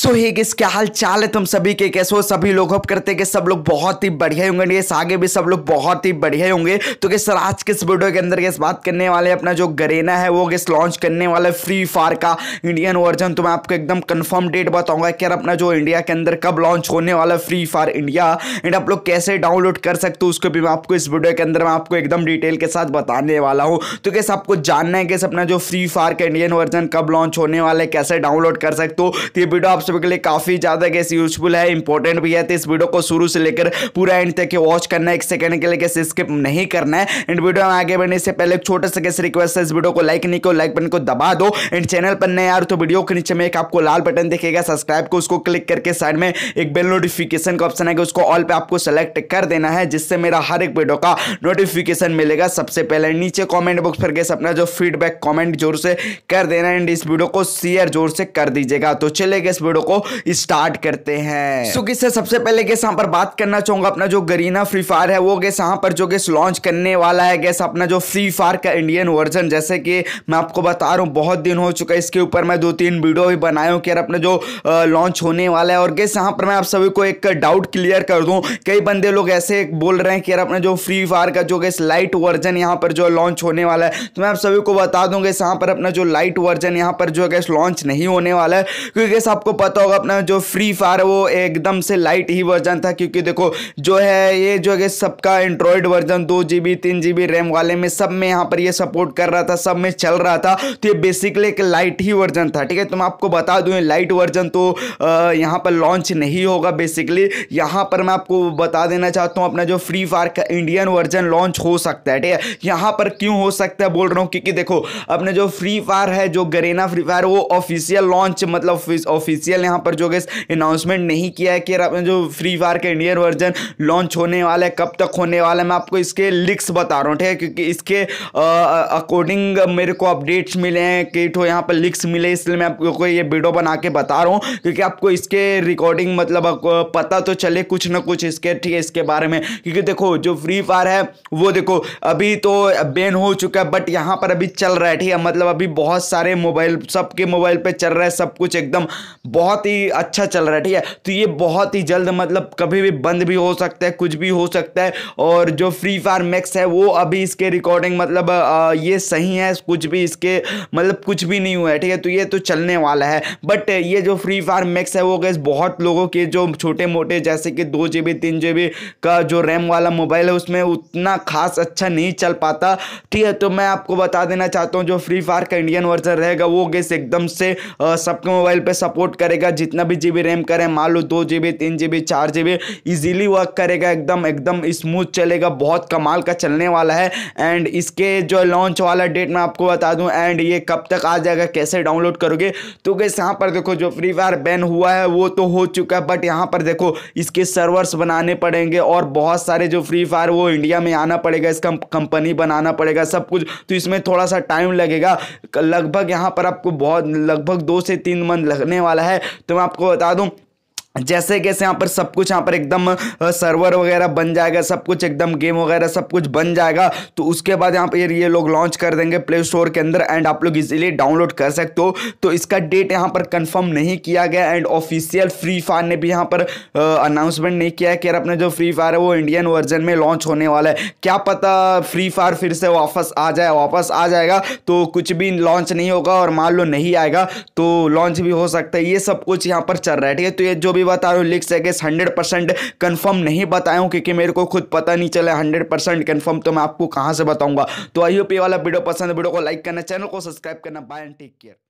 सो हे गिस क्या हाल चाल है तुम सभी के कैसे हो सभी लोग अब करते कि सब लोग बहुत ही बढ़िया होंगे गेस आगे भी सब लोग बहुत ही बढ़िया होंगे तो कि सर आज किस वीडियो के अंदर गेस बात करने वाले अपना जो गरेना है वो गेस लॉन्च करने वाला है फ्री फायर का इंडियन वर्जन तो मैं आपको एकदम कन्फर्म डेट बताऊंगा कि यार अपना जो इंडिया के अंदर कब लॉन्च होने वाला है फ्री फायर इंडिया एंड आप लोग कैसे डाउनलोड कर सकते हो उसको भी मैं आपको इस वीडियो के अंदर मैं आपको एकदम डिटेल के साथ बताने वाला हूँ तो कैसे आपको जानना है कैसे अपना जो फ्री फायर का इंडियन वर्जन कब लॉन्च होने वाला है कैसे डाउनलोड कर सकते हो तो ये वीडियो आप सभी के लिए काफ़ी ज़्यादा गैस यूजफुल है इंपॉर्टेंट भी है तो इस वीडियो को शुरू से लेकर पूरा एंड तक वॉच करना है एक सेकंड के लिए कैसे स्किप नहीं करना है एंड वीडियो में आगे बढ़ने से पहले एक छोटा सा कैसे रिक्वेस्ट है इस वीडियो को लाइक नहीं करो लाइक बटन को दबा दो एंड चैनल पर नए यार तो वीडियो के नीचे में एक आपको लाल बटन देखेगा सब्सक्राइब को उसको क्लिक करके साइड में एक बेल नोटिफिकेशन का ऑप्शन है उसको ऑल पर आपको सेलेक्ट कर देना है जिससे मेरा हर एक वीडियो का नोटिफिकेशन मिलेगा सबसे पहले नीचे कॉमेंट बॉक्स पर गैस अपना जो फीडबैक कॉमेंट जोर से कर देना एंड इस वीडियो को शेयर जोर से कर दीजिएगा तो चलेगा इस वीडियो वीडियो को स्टार्ट करते हैं सो किससे सबसे पहले गैस यहाँ पर बात करना चाहूंगा अपना जो गरीना फ्री फायर है वो गैस यहाँ पर जो गैस लॉन्च करने वाला है गैस अपना जो फ्री फायर का इंडियन वर्जन जैसे कि मैं आपको बता रहा हूँ बहुत दिन हो चुका है इसके ऊपर मैं दो तीन वीडियो भी बनाया हूँ कि यार अपना जो लॉन्च होने वाला है और गैस यहाँ पर मैं आप सभी को एक डाउट क्लियर कर दूँ कई बंदे लोग ऐसे बोल रहे हैं कि यार अपना जो फ्री फायर का जो गैस लाइट वर्जन यहाँ पर जो लॉन्च होने वाला है तो मैं आप सभी को बता दूँगा गैस यहाँ पर अपना जो लाइट वर्जन यहाँ पर जो गैस लॉन्च नहीं होने वाला है क्योंकि गैस आपको पता बताओ होगा अपना जो फ्री फायर वो एकदम से लाइट ही वर्जन था क्योंकि देखो जो है ये जो है सबका एंड्रॉयड वर्जन दो जी बी तीन जी बी रैम वाले में सब में यहाँ पर ये सपोर्ट कर रहा था सब में चल रहा था तो ये बेसिकली एक लाइट ही वर्जन था ठीक है तो मैं आपको बता दूँ लाइट वर्जन तो यहाँ पर लॉन्च नहीं होगा बेसिकली यहाँ पर मैं आपको बता देना चाहता हूँ अपना जो फ्री फायर का इंडियन वर्जन लॉन्च हो सकता है ठीक है यहाँ पर क्यों हो सकता है बोल रहा हूँ क्योंकि देखो अपने जो फ्री फायर है जो गरेना फ्री फायर वो ऑफिशियल लॉन्च मतलब ऑफिशियल ऑफिशियल यहाँ पर जो गैस अनाउंसमेंट नहीं किया है कि जो फ्री फायर के इंडियन वर्जन लॉन्च होने वाला है कब तक होने वाला है मैं आपको इसके लिक्स बता रहा हूँ ठीक है क्योंकि इसके अकॉर्डिंग मेरे को अपडेट्स मिले हैं कि तो यहाँ पर लिक्स मिले इसलिए मैं आपको ये वीडियो बना के बता रहा हूँ क्योंकि आपको इसके रिकॉर्डिंग मतलब पता तो चले कुछ ना कुछ इसके ठीक है इसके बारे में क्योंकि देखो जो फ्री फायर है वो देखो अभी तो बैन हो चुका है बट यहाँ पर अभी चल रहा है ठीक है मतलब अभी बहुत सारे मोबाइल सबके मोबाइल पर चल रहा है सब कुछ एकदम बहुत बहुत ही अच्छा चल रहा है ठीक है तो ये बहुत ही जल्द मतलब कभी भी बंद भी हो सकता है कुछ भी हो सकता है और जो फ्री फायर मैक्स है वो अभी इसके रिकॉर्डिंग मतलब आ, ये सही है कुछ भी इसके मतलब कुछ भी नहीं हुआ है ठीक है तो ये तो चलने वाला है बट ये जो फ्री फायर मैक्स है वो गैस बहुत लोगों के जो छोटे मोटे जैसे कि दो जी बी तीन जी बी का जो रैम वाला मोबाइल है उसमें उतना खास अच्छा नहीं चल पाता ठीक है तो मैं आपको बता देना चाहता हूँ जो फ्री फायर का इंडियन वर्जन रहेगा वो गैस एकदम से सबके मोबाइल पर सपोर्ट करेगा करेगा जितना भी जी रैम करें मान लो दो जी बी तीन जी बी चार जी बी वर्क करेगा एकदम एकदम स्मूथ चलेगा बहुत कमाल का चलने वाला है एंड इसके जो लॉन्च वाला डेट मैं आपको बता दूँ एंड ये कब तक आ जाएगा कैसे डाउनलोड करोगे तो गैस यहाँ पर देखो जो फ्री फायर बैन हुआ है वो तो हो चुका है बट यहाँ पर देखो इसके सर्वर्स बनाने पड़ेंगे और बहुत सारे जो फ्री फायर वो इंडिया में आना पड़ेगा इसका कंपनी बनाना पड़ेगा सब कुछ तो इसमें थोड़ा सा टाइम लगेगा लगभग यहाँ पर आपको बहुत लगभग दो से तीन मंथ लगने वाला है तो मैं आपको बता दूँ जैसे कैसे यहाँ पर सब कुछ यहाँ पर एकदम सर्वर वगैरह बन जाएगा सब कुछ एकदम गेम वगैरह सब कुछ बन जाएगा तो उसके बाद यहाँ पर ये लोग लॉन्च कर देंगे प्ले स्टोर के अंदर एंड आप लोग इजीली डाउनलोड कर सकते हो तो इसका डेट यहाँ पर कंफर्म नहीं किया गया एंड ऑफिशियल फ्री फायर ने भी यहाँ पर अनाउंसमेंट नहीं किया है कि यार अपना जो फ्री फायर है वो इंडियन वर्जन में लॉन्च होने वाला है क्या पता फ्री फायर फिर से वापस आ जाए वापस आ जाएगा तो कुछ भी लॉन्च नहीं होगा और मान लो नहीं आएगा तो लॉन्च भी हो सकता है ये सब कुछ यहाँ पर चल रहा है ठीक है तो ये जो भी भी बता रहा हूँ लिख सके हंड्रेड परसेंट कन्फर्म नहीं बताया हूँ क्योंकि मेरे को खुद पता नहीं चला हंड्रेड परसेंट कन्फर्म तो मैं आपको कहाँ से बताऊँगा तो आई होप ये वाला वीडियो पसंद वीडियो को लाइक करना चैनल को सब्सक्राइब करना बाय एंड टेक केयर